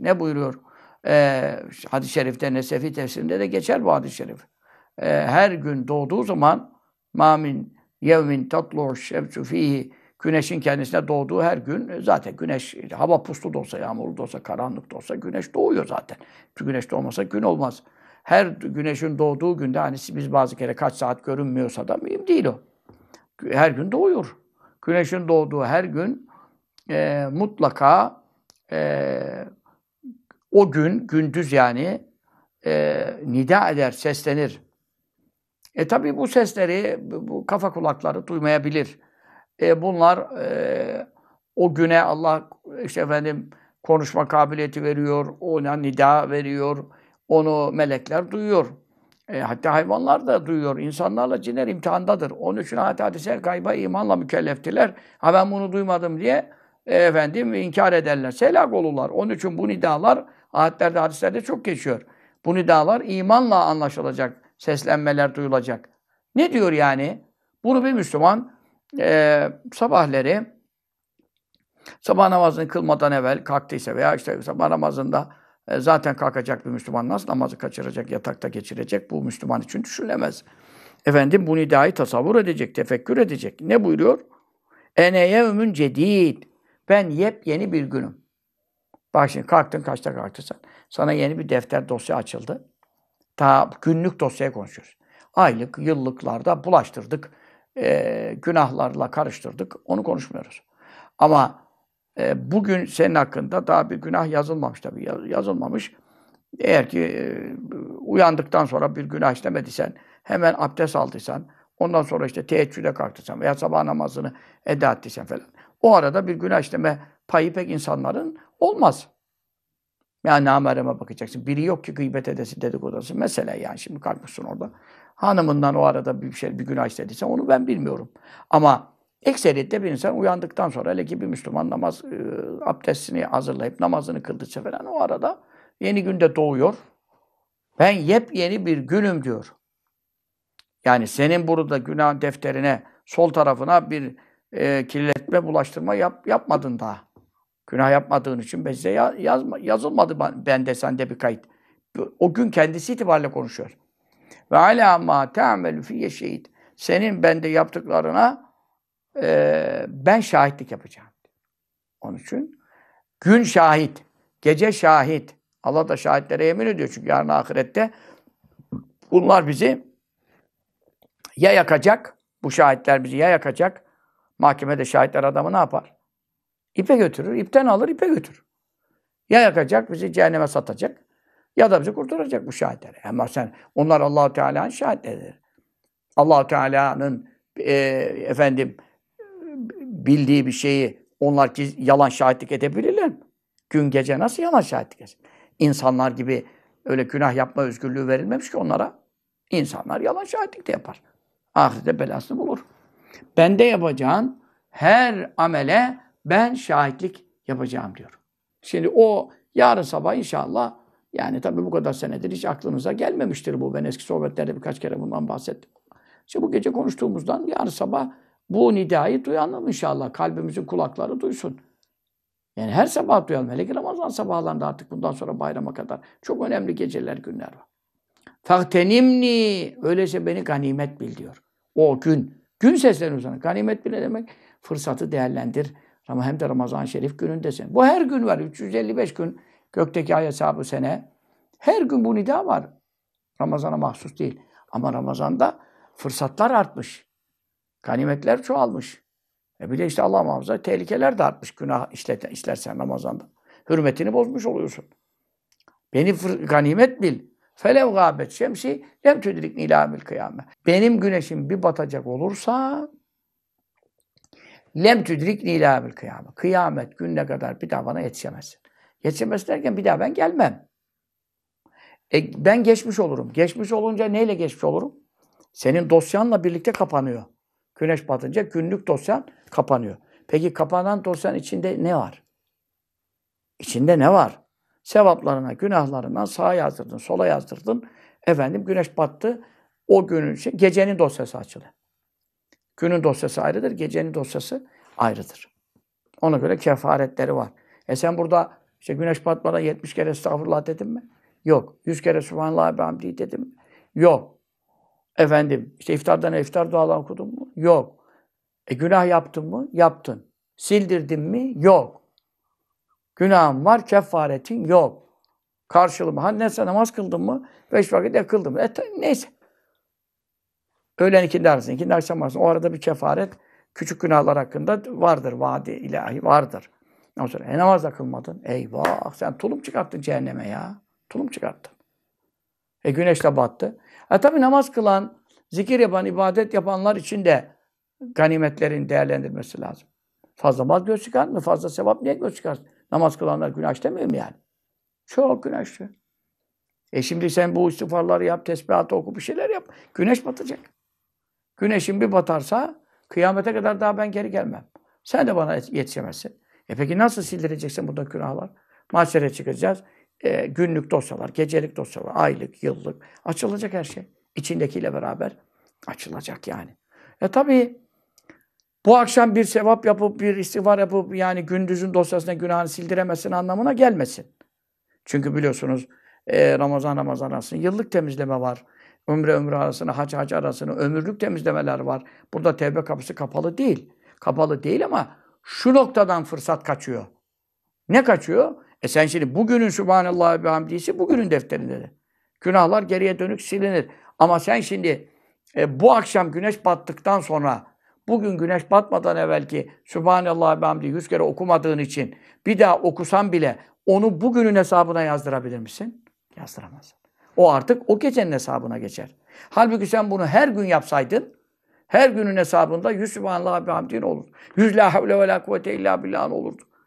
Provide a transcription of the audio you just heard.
Ne buyuruyor? Ee, hadis-i şerifte, Nesefi tefsirinde de geçer bu hadis-i şerif. Ee, her gün doğduğu zaman mamin yevmin tatlu şemsu fihi güneşin kendisine doğduğu her gün e, zaten güneş hava puslu da olsa, yağmurlu da olsa, karanlık da olsa güneş doğuyor zaten. Çünkü güneş doğmasa gün olmaz. Her güneşin doğduğu günde hani biz bazı kere kaç saat görünmüyorsa da mühim değil o. Her gün doğuyor. Güneşin doğduğu her gün e, mutlaka e, o gün, gündüz yani e, nida eder, seslenir. E tabi bu sesleri bu kafa kulakları duymayabilir. E, bunlar e, o güne Allah işte efendim konuşma kabiliyeti veriyor, ona nida veriyor, onu melekler duyuyor. E, hatta hayvanlar da duyuyor. İnsanlarla cinler imtihandadır. Onun için hayat hadise gayba imanla mükelleftiler. Ha ben bunu duymadım diye e, efendim inkar ederler. Selak olurlar. Onun için bu nidalar Ayetlerde, hadislerde çok geçiyor. Bu nidalar imanla anlaşılacak, seslenmeler duyulacak. Ne diyor yani? Bunu bir Müslüman e, sabahleri sabah namazını kılmadan evvel kalktıysa veya işte sabah namazında e, zaten kalkacak bir Müslüman nasıl namazı kaçıracak, yatakta geçirecek bu Müslüman için düşünülemez. Efendim bu nidayı tasavvur edecek, tefekkür edecek. Ne buyuruyor? Ene yevmün cedid. Ben yepyeni bir günüm. Bak şimdi kalktın kaçta kalktın sen. Sana yeni bir defter dosya açıldı. Ta günlük dosyaya konuşuyoruz. Aylık, yıllıklarda bulaştırdık. E, günahlarla karıştırdık. Onu konuşmuyoruz. Ama e, bugün senin hakkında daha bir günah yazılmamış tabii. Yaz, yazılmamış. Eğer ki e, uyandıktan sonra bir günah işlemediysen, hemen abdest aldıysan, ondan sonra işte teheccüde kalktıysan veya sabah namazını eda ettiysen falan. O arada bir günah işleme payı pek insanların Olmaz. Ya namereme bakacaksın. Biri yok ki gıybet edesi dedikodası. Mesela yani şimdi kalkmışsın orada. Hanımından o arada bir şey, bir günah istediysen onu ben bilmiyorum. Ama ekseriyette bir insan uyandıktan sonra hele ki bir Müslüman namaz e, abdestini hazırlayıp namazını kıldıysa falan o arada yeni günde doğuyor. Ben yepyeni bir günüm diyor. Yani senin burada günah defterine sol tarafına bir e, kirletme bulaştırma yap, yapmadın daha. Günah yapmadığın için ben size yazma, yazılmadı bende sende bir kayıt. O gün kendisi itibariyle konuşuyor. Ve alâ mâ te'amelü fiyye şehit. Senin bende yaptıklarına e, ben şahitlik yapacağım. Onun için gün şahit, gece şahit. Allah da şahitlere yemin ediyor çünkü yarın ahirette bunlar bizi ya yakacak, bu şahitler bizi ya yakacak, mahkemede şahitler adamı ne yapar? İpe götürür. İpten alır, ipe götürür. Ya yakacak, bizi cehenneme satacak. Ya da bizi kurtaracak bu şahitler. Ama sen, onlar Allahu Teala'nın şahitleridir. Allahu Teala'nın e, efendim bildiği bir şeyi onlar ki yalan şahitlik edebilirler mi? Gün gece nasıl yalan şahitlik etsin? İnsanlar gibi öyle günah yapma özgürlüğü verilmemiş ki onlara. İnsanlar yalan şahitlik de yapar. Ahirete belasını bulur. Bende yapacağın her amele ben şahitlik yapacağım diyor. Şimdi o yarın sabah inşallah yani tabii bu kadar senedir hiç aklınıza gelmemiştir bu. Ben eski sohbetlerde birkaç kere bundan bahsettim. İşte bu gece konuştuğumuzdan yarın sabah bu nidayı duyalım inşallah. Kalbimizin kulakları duysun. Yani her sabah duyalım. Hele ki Ramazan sabahlarında artık bundan sonra bayrama kadar. Çok önemli geceler, günler var. Faktenimni. Öyleyse beni ganimet bil diyor. O gün. Gün sesleniyor sana. Ganimet bil ne demek? Fırsatı değerlendir ama hem de ramazan Şerif günündesin. Bu her gün var. 355 gün gökteki ay hesabı sene. Her gün bu nida var. Ramazan'a mahsus değil. Ama Ramazan'da fırsatlar artmış. Ganimetler çoğalmış. E bir de işte Allah muhafaza tehlikeler de artmış günah işleten, işlersen Ramazan'da. Hürmetini bozmuş oluyorsun. Beni fır- ganimet bil. Felev gâbet şemsi lem tüdrik nilamil kıyame. Benim güneşim bir batacak olursa Lem tüdrikni ilâbil kıyamet. Kıyamet gününe kadar bir daha bana yetişemezsin. Yetişemez derken bir daha ben gelmem. E, ben geçmiş olurum. Geçmiş olunca neyle geçmiş olurum? Senin dosyanla birlikte kapanıyor. Güneş batınca günlük dosyan kapanıyor. Peki kapanan dosyan içinde ne var? İçinde ne var? Sevaplarına, günahlarına sağa yazdırdın, sola yazdırdın. Efendim güneş battı. O günün, gecenin dosyası açılıyor. Günün dosyası ayrıdır, gecenin dosyası ayrıdır. Ona göre kefaretleri var. E sen burada işte güneş batmadan 70 kere estağfurullah dedin mi? Yok. 100 kere subhanallah ve hamdi dedin mi? Yok. Efendim işte iftardan iftar duaları okudun mu? Yok. E günah yaptın mı? Yaptın. Sildirdin mi? Yok. Günahın var, kefaretin yok. Karşılığımı. Ha hani neyse namaz kıldın mı? Beş vakit de kıldım. E, neyse. Öğlen ikindi arasında, ikindi akşam arasında. O arada bir kefaret küçük günahlar hakkında vardır. Vadi ilahi vardır. Ondan sonra e namaz da kılmadın. Eyvah sen tulum çıkarttın cehenneme ya. Tulum çıkarttın. E güneş de battı. E tabi namaz kılan, zikir yapan, ibadet yapanlar için de ganimetlerin değerlendirmesi lazım. Fazla mal göz çıkar mı? Fazla sevap niye göz çıkarsın? Namaz kılanlar günah işlemiyor mu yani? Çok günah işliyor. E şimdi sen bu istiğfarları yap, tesbihatı oku, bir şeyler yap. Güneş batacak. Güneşin bir batarsa kıyamete kadar daha ben geri gelmem. Sen de bana yetişemezsin. E peki nasıl sildireceksin burada günahlar? Mahşere çıkacağız. E, günlük dosyalar, gecelik dosyalar, aylık, yıllık. Açılacak her şey. İçindekiyle beraber açılacak yani. E tabii bu akşam bir sevap yapıp bir istiğfar yapıp yani gündüzün dosyasına günahını sildiremesin anlamına gelmesin. Çünkü biliyorsunuz e, Ramazan Ramazan aslında yıllık temizleme var. Ömre ömre arasını, hac hac arasını, ömürlük temizlemeler var. Burada tevbe kapısı kapalı değil. Kapalı değil ama şu noktadan fırsat kaçıyor. Ne kaçıyor? E sen şimdi bugünün Sübhanallah ve Hamdisi bugünün defterinde de. Günahlar geriye dönük silinir. Ama sen şimdi e, bu akşam güneş battıktan sonra bugün güneş batmadan evvelki Sübhanallah ve Hamdi yüz kere okumadığın için bir daha okusan bile onu bugünün hesabına yazdırabilir misin? Yazdıramazsın. O artık o gecenin hesabına geçer. Halbuki sen bunu her gün yapsaydın, her günün hesabında yüz subhanallah ve hamdin olur. Yüz la havle ve la kuvvete illa billah olurdu.